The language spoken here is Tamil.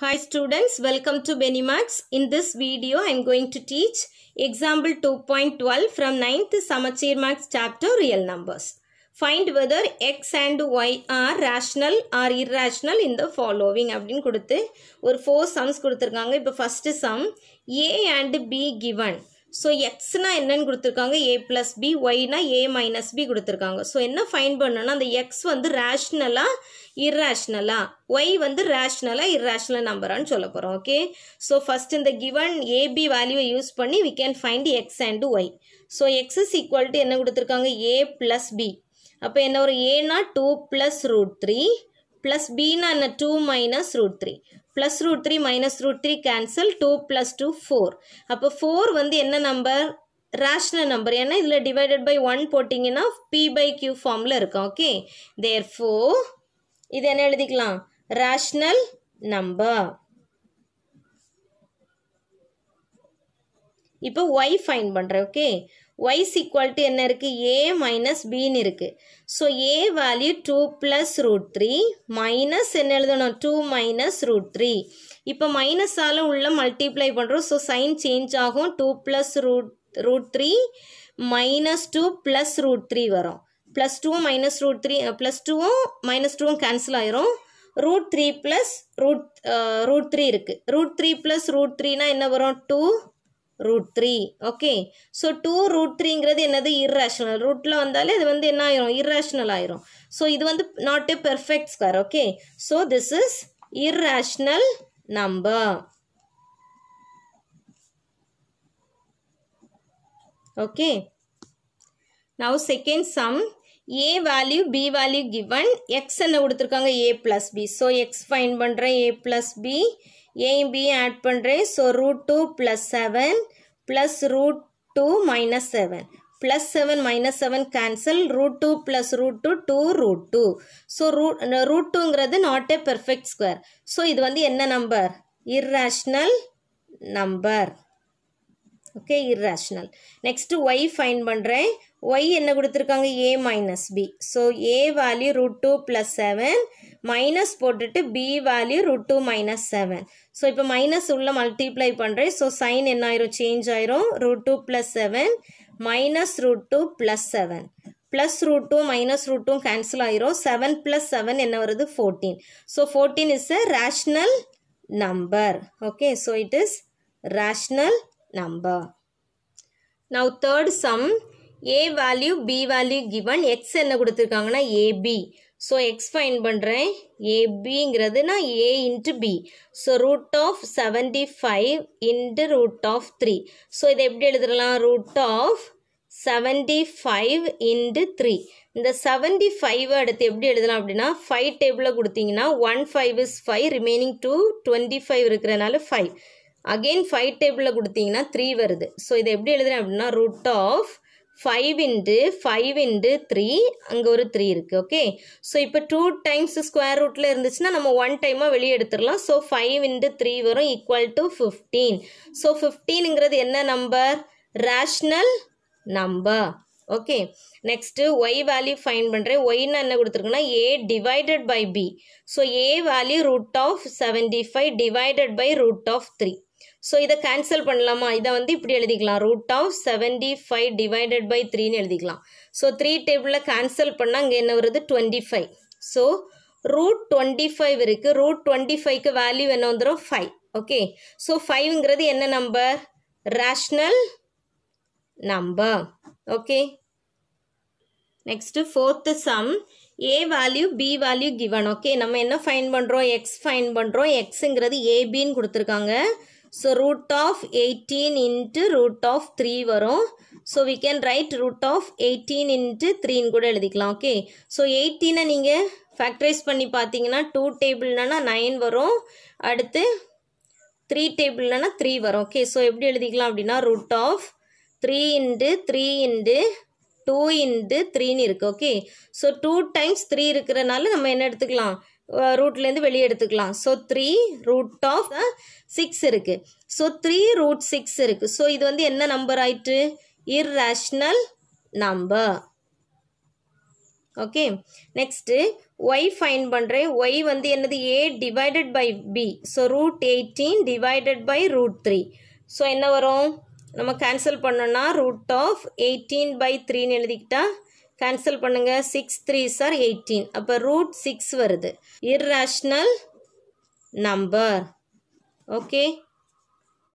Hi students, welcome to Benimax. In this video, I am going to teach example 2.12 from 9th Samachir Max chapter Real Numbers. Find whether x and y are rational or irrational in the following அப்படின்னு கொடுத்து ஒரு ஃபோர் சம்ஸ் கொடுத்துருக்காங்க இப்போ first sum A and B given so எக்ஸ்னால் என்னென்னு கொடுத்துருக்காங்க ஏ ப்ளஸ் பி ஒய்னா ஏ மைனஸ் பி கொடுத்துருக்காங்க ஸோ என்ன ஃபைன் பண்ணணும்னா அந்த எக்ஸ் வந்து ரேஷ்னலா இர்ரேஷ்னலா ஒய் வந்து ரேஷ்னலா இர்ரேஷ்னல் நம்பரான்னு சொல்ல போகிறோம் ஓகே ஸோ ஃபஸ்ட் இந்த கிவன் ஏபி வேல்யூவை யூஸ் பண்ணி we can find X and Y so X is equal to என்ன கொடுத்துருக்காங்க ஏ ப்ளஸ் பி அப்போ என்ன ஒரு ஏனா two plus root three plus b na 2 minus root 3. Plus root three minus root three cancel two plus two four அப்போ ஃபோர் வந்து என்ன நம்பர் ரேஷ்னல் நம்பர் ஏன்னா இதில் டிவைடட் பை ஒன் போட்டிங்கன்னா பி பை கியூ ஃபார்மில் இருக்கும் ஓகே தேர் ஃபோர் இது என்ன எழுதிக்கலாம் ரேஷ்னல் நம்பர் இப்போ ஒய் ஃபைன் பண்ணுறேன் ஓகே ஒய்ஸ் ஈக்குவல் என்ன இருக்குது ஏ மைனஸ் பின்னு இருக்குது so A value two plus root three minus என்ன எழுதணும் டூ மைனஸ் ரூட் த்ரீ இப்போ மைனஸால் உள்ள மல்டிப்ளை பண்ணுறோம் ஸோ சைன் சேஞ்ச் ஆகும் two plus root root three minus two plus root three வரும் ப்ளஸ் டூவும் மைனஸ் ரூட் த்ரீ ப்ளஸ் டூவும் மைனஸ் டூவும் கேன்சல் ஆயிரும் root three plus root root three இருக்குது ரூட் த்ரீ ப்ளஸ் ரூட் த்ரீனா என்ன வரும் two root three okay so two root த்ரீங்கிறது என்னது இர்ரேஷனல் ரூட்டில் வந்தாலே இது வந்து என்ன ஆயிரும் இர்ரேஷனல் ஆயிரும் ஸோ இது வந்து not a perfect square okay so this is irrational number okay now second sum A value B value given X என்ன கொடுத்துருக்காங்க A plus B so X find பண்ணுறேன் ஏ ப்ளஸ் பி ஏயும் பியும் ஆட் பண்ணுறேன் so root two plus seven plus root two minus seven plus seven minus seven cancel root two plus root two two root two so root root டூங்கிறது not a perfect square so இது வந்து என்ன number irrational number okay irrational next Y fine பண்ணுறேன் ஒய் என்ன கொடுத்துருக்காங்க A minus B so A value root two plus seven minus போட்டுட்டு B value root two minus seven so இப்போ மைனஸ் உள்ளே மல்டிப்ளை பண்ணுறேன் ஸோ சைன் என்ன ஆயிரும் சேஞ்ச் ஆயிரும் root two plus seven minus root two plus seven plus root two minus root two cancel ஆயிரும் செவன் ப்ளஸ் செவன் என்ன வருது fourteen so fourteen is a rational number okay so it is rational number now third sum A value B value given X என்ன கொடுத்துருக்காங்கன்னா ஏபி ஸோ எக்ஸ் ஃபைன் பண்ணுறேன் ஏபிங்கிறதுனா A into B so root of seventy five into root of three so இதை எப்படி எழுதுறலாம் root of seventy five into three இந்த செவன்ட்டி ஃபைவை அடுத்து எப்படி எழுதலாம் அப்படின்னா ஃபைவ் டேபிளில் கொடுத்தீங்கன்னா one five is five remaining two twenty five இருக்கிறனால ஃபைவ் அகெயின் ஃபைவ் டேபிளில் கொடுத்தீங்கன்னா த்ரீ வருது ஸோ இதை எப்படி எழுதுறேன் அப்படின்னா root of five into five into three அங்கே ஒரு த்ரீ இருக்குது ஓகே ஸோ இப்போ டூ டைம்ஸ் ஸ்கொயர் ரூட்டில் இருந்துச்சுன்னா நம்ம ஒன் டைமாக வெளியே எடுத்துடலாம் ஸோ ஃபைவ் இன்ட்டு த்ரீ வரும் ஈக்குவல் டு ஃபிஃப்டீன் ஸோ ஃபிஃப்டீனுங்கிறது என்ன number rational number okay next Y value find பண்ணுறேன் ஒய்னா என்ன கொடுத்துருக்குன்னா A divided by B so A value root of seventy five divided by root of three so இதை கேன்சல் பண்ணலாமா இதை வந்து இப்படி எழுதிக்கலாம் root of seventy five divided by த்ரீன்னு எழுதிக்கலாம் ஸோ த்ரீ டேபிளில் கேன்சல் பண்ணால் அங்கே என்ன வருது twenty five so root twenty five இருக்குது ரூட் டுவெண்ட்டி ஃபைவ்க்கு வேல்யூ என்ன வந்துடும் ஃபைவ் ஓகே ஸோ ஃபைவ்ங்கிறது என்ன number rational number okay next fourth sum A value B value given okay நம்ம என்ன ஃபைன் பண்ணுறோம் எக்ஸ் ஃபைன் பண்ணுறோம் எக்ஸுங்கிறது ஏபின்னு கொடுத்துருக்காங்க so root of eighteen into root of three வரும் so we can write root of eighteen into த்ரீன்னு கூட எழுதிக்கலாம் ஓகே ஸோ 18 நீங்கள் factorize பண்ணி பார்த்தீங்கன்னா டூ நான் 9 வரும் அடுத்து த்ரீ நான் த்ரீ வரும் ஓகே ஸோ எப்படி எழுதிக்கலாம் அப்படின்னா root of three into three into two into த்ரீன்னு இருக்குது okay so two times three இருக்கிறனால நம்ம என்ன எடுத்துக்கலாம் ரூட்லேருந்து வெளியே எடுத்துக்கலாம் so three root of six இருக்குது ஸோ த்ரீ ரூட் சிக்ஸ் இருக்குது ஸோ இது வந்து என்ன நம்பர் ஆயிட்டு irrational number okay next Y fine பண்ணுறேன் ஒய் வந்து என்னது A divided by B so root eighteen divided by root three so என்ன வரும் நம்ம கேன்சல் பண்ணோன்னா ரூட் ஆஃப் எயிட்டீன் பை த்ரீன்னு எழுதிக்கிட்டால் கேன்சல் பண்ணுங்கள் சிக்ஸ் த்ரீ சார் எயிட்டீன் அப்போ ரூட் சிக்ஸ் வருது இர்ரேஷ்னல் நம்பர் ஓகே